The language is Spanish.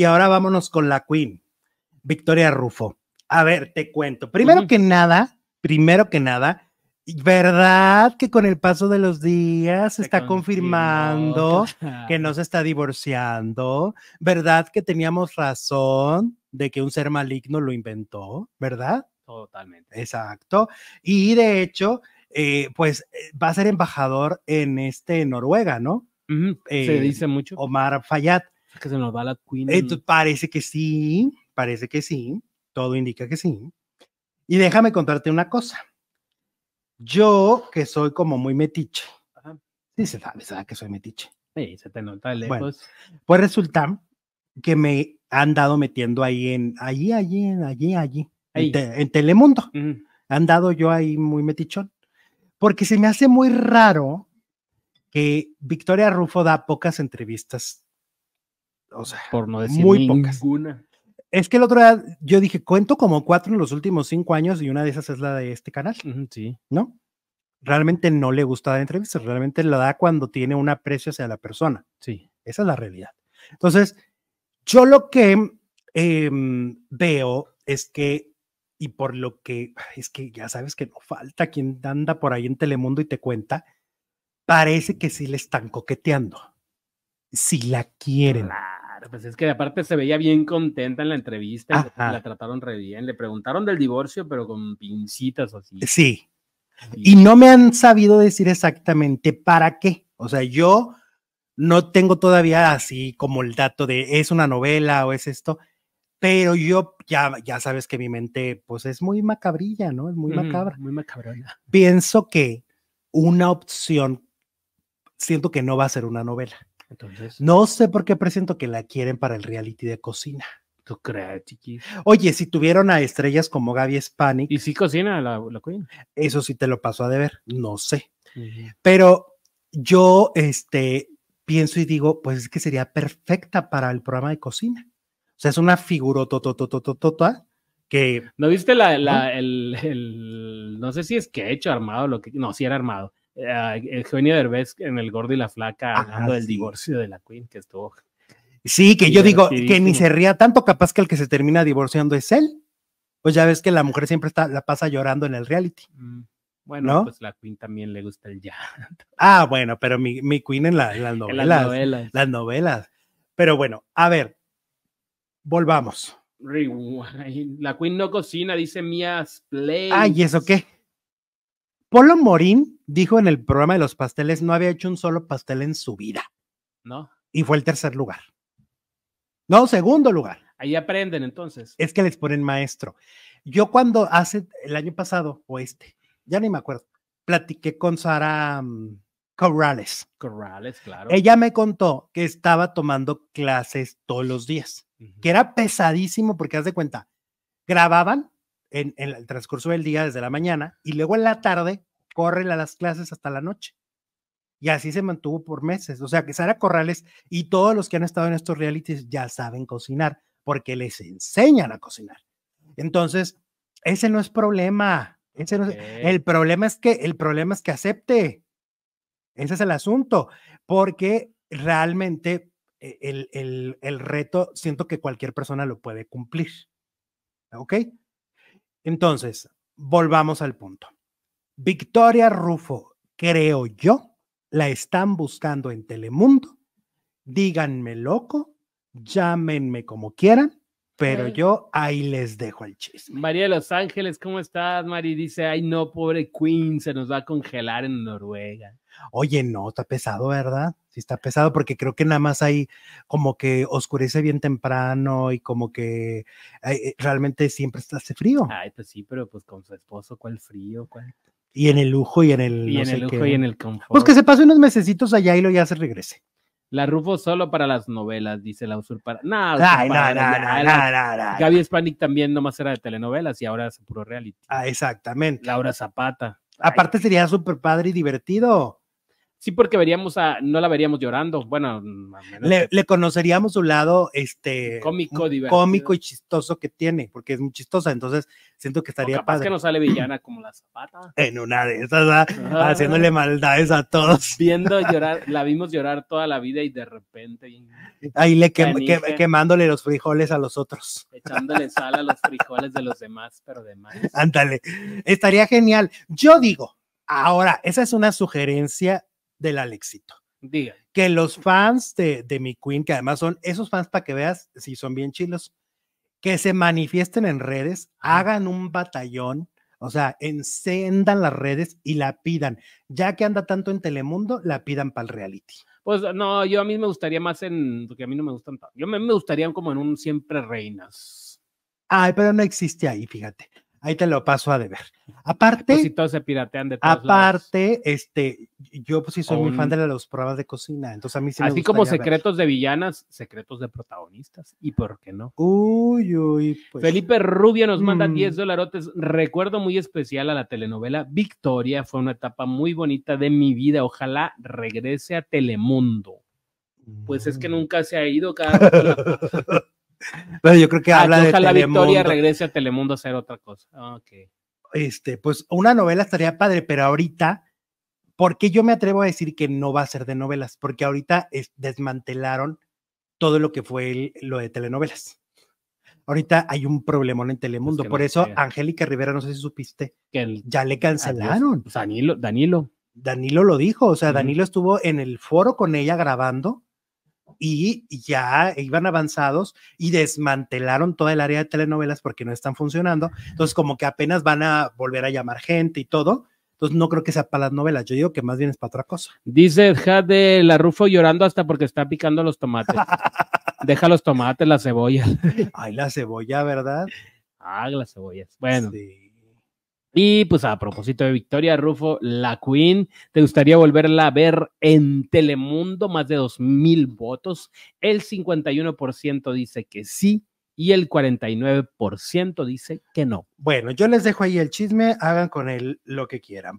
Y ahora vámonos con la Queen, Victoria Rufo. A ver, te cuento. Primero que nada, primero que nada, ¿verdad que con el paso de los días se está confirmando que no se está divorciando? ¿Verdad que teníamos razón de que un ser maligno lo inventó? ¿Verdad? Totalmente. Exacto. Y de hecho, eh, pues eh, va a ser embajador en este Noruega, ¿no? se eh, dice mucho. Omar Fayad que se nos va la Queen. Eh, parece que sí, parece que sí, todo indica que sí. Y déjame contarte una cosa. Yo, que soy como muy metiche, sí se sabe, que soy metiche. Sí, se te nota lejos. pues resulta que me han dado metiendo ahí en, allí, allí, allí, allí, En, Telemundo. Han dado yo ahí muy metichón. Porque se me hace muy raro que Victoria Rufo da pocas entrevistas por no decir ninguna. Es que el otro día yo dije, cuento como cuatro en los últimos cinco años y una de esas es la de este canal. Sí. ¿No? Realmente no le gusta dar entrevistas, realmente la da cuando tiene un aprecio hacia la persona. Sí. Esa es la realidad. Entonces, yo lo que em, veo es que, y por lo que, es que ya sabes que no falta quien anda por ahí en Telemundo y te cuenta, parece que sí le están coqueteando. Si la quieren. Ah pues es que aparte se veía bien contenta en la entrevista, la trataron re bien, le preguntaron del divorcio, pero con pincitas así. Sí. Y no me han sabido decir exactamente para qué. O sea, yo no tengo todavía así como el dato de es una novela o es esto, pero yo ya, ya sabes que mi mente pues es muy macabrilla, ¿no? Es muy macabra. Muy macabrona. Pienso que una opción, siento que no va a ser una novela. Entonces. No sé por qué presento que la quieren para el reality de cocina. ¿Tú crees, chiquito. Oye, si tuvieron a estrellas como Gaby Spanik. ¿Y si cocina la, la Eso sí te lo pasó a deber, no sé. Pero yo este, pienso y digo, pues es que sería perfecta para el programa de cocina. O sea, es una figura totototototota que... ¿No viste la, ¿no? El, el, no sé si es que hecho armado, lo que, no, si era armado, Ah, el Eugenio Derbez en El Gordo y la Flaca ah, hablando del divorcio de la Queen, que estuvo. Sí, que yo digo que ni se ría tanto, capaz que el que se termina divorciando es él. Pues ya ves que la mujer siempre está, la pasa llorando en el reality. Mm, bueno, pues la Queen también le gusta el ya Ah, bueno, pero mi, mi Queen en, las novelas, las novelas, Pero bueno, a ver, volvamos. La Queen no cocina, dice Mías Play. Ay, eso qué? Polo Morín dijo en el programa de los pasteles, no había hecho un solo pastel en su vida. ¿No? Y fue el tercer lugar. No, segundo lugar. Ahí aprenden entonces. Es que les ponen maestro. Yo cuando hace el año pasado o este, ya ni me acuerdo, platiqué con Sara mm, Corrales. Corrales, claro. Ella me contó que estaba tomando clases todos los días, que era pesadísimo porque haz de cuenta, grababan en, el transcurso del día, desde la mañana, y luego en la tarde corre a las clases hasta la noche. Y así se mantuvo por meses. O sea que Sara Corrales y todos los que han estado en estos realities ya saben cocinar, porque les enseñan a cocinar. Entonces, ese no es problema. Ese no el problema es que el problema es que acepte. Ese es el asunto, porque realmente eh, el, el, el reto siento que cualquier persona lo puede cumplir. ¿Ok? Entonces, volvamos al punto. Victoria Rufo, creo yo, la están buscando en Telemundo. Díganme loco, llámenme como quieran, pero yo ahí les dejo el chisme. María de Los Ángeles, ¿cómo estás, Mari? Dice, "Ay, no, pobre Queen, se nos va a congelar en Noruega." Oye, no, está pesado, ¿verdad? Sí está pesado porque creo que nada más hay como que oscurece bien temprano y como que eh, realmente siempre está hace frío. Ay, pues sí, pero pues con su esposo, ¿cuál frío? ¿Cuál? Y en el lujo y en el. Y en el lujo y en el confort. Pues que se pase unos mesecitos allá y lo ya se regrese. La Rufo solo para las novelas, dice la usurpa. No, no, no, no, no, no, Gaby Spanik también nomás era de telenovelas y ahora es puro reality. Ah, exactamente. Laura Zapata. Aparte sería súper padre y divertido sí porque veríamos a, no la veríamos llorando, bueno, le, le, conoceríamos su lado, este, cómico, cómico y chistoso que tiene, porque es muy chistosa, entonces siento que estaría capaz que no sale villana como la zapata. En una de esas, haciéndole maldades a todos. Viendo llorar, la vimos llorar toda la vida y de repente. Ahí le quemándole los frijoles a los otros. Echándole sal a los frijoles de los demás, pero de más. Ándale, estaría genial. Yo digo, ahora, esa es una sugerencia del Alexito. Diga. Que los fans de, mi Queen, que además son esos fans para que veas si son bien chilos, que se manifiesten en redes, hagan un batallón, o sea, encendan las redes y la pidan. Ya que anda tanto en Telemundo, la pidan para el reality. Pues no, yo a mí me gustaría más en, porque a mí no me gustan tanto. Yo me, me gustaría como en un siempre reinas. Ay, pero no existe ahí, fíjate. Ahí te lo paso a deber. Aparte, si pues todos se piratean de todos aparte, este, yo pues sí soy muy fan de los pruebas de cocina, entonces a mí sí me Así como secretos de villanas, secretos de protagonistas, ¿y por qué no? Uy, uy, pues. Felipe Rubio nos manda 10 mm. dolarotes. Recuerdo muy especial a la telenovela Victoria, fue una etapa muy bonita de mi vida. Ojalá regrese a Telemundo. Pues es que mm. nunca se ha ido cada Pero yo creo que ah, habla de la Telemundo. Victoria regrese a Telemundo a hacer otra cosa. Ah, okay. Este, pues una novela estaría padre, pero ahorita, ¿por qué yo me atrevo a decir que no va a ser de novelas? Porque ahorita desmantelaron todo lo que fue lo de telenovelas. Ahorita hay un problemón en Telemundo, por eso Angélica Rivera, no sé si supiste, ya le cancelaron. Danilo, Danilo. Danilo lo dijo, o sea, Danilo estuvo en el foro con ella grabando y ya iban avanzados y desmantelaron toda el área de telenovelas porque no están funcionando. Entonces, como que apenas van a volver a llamar gente y todo. Entonces, no creo que sea para las novelas. Yo digo que más bien es para otra cosa. Dice de la Rufo llorando hasta porque está picando los tomates. Deja los tomates, la cebolla. Ay, la cebolla, ¿verdad? Ah, las cebollas. Bueno. Sí. Y pues a propósito de Victoria Rufo, la Queen, ¿te gustaría volverla a ver en Telemundo? Más de mil votos. El 51% dice que sí y el 49% dice que no. Bueno, yo les dejo ahí el chisme, hagan con él lo que quieran.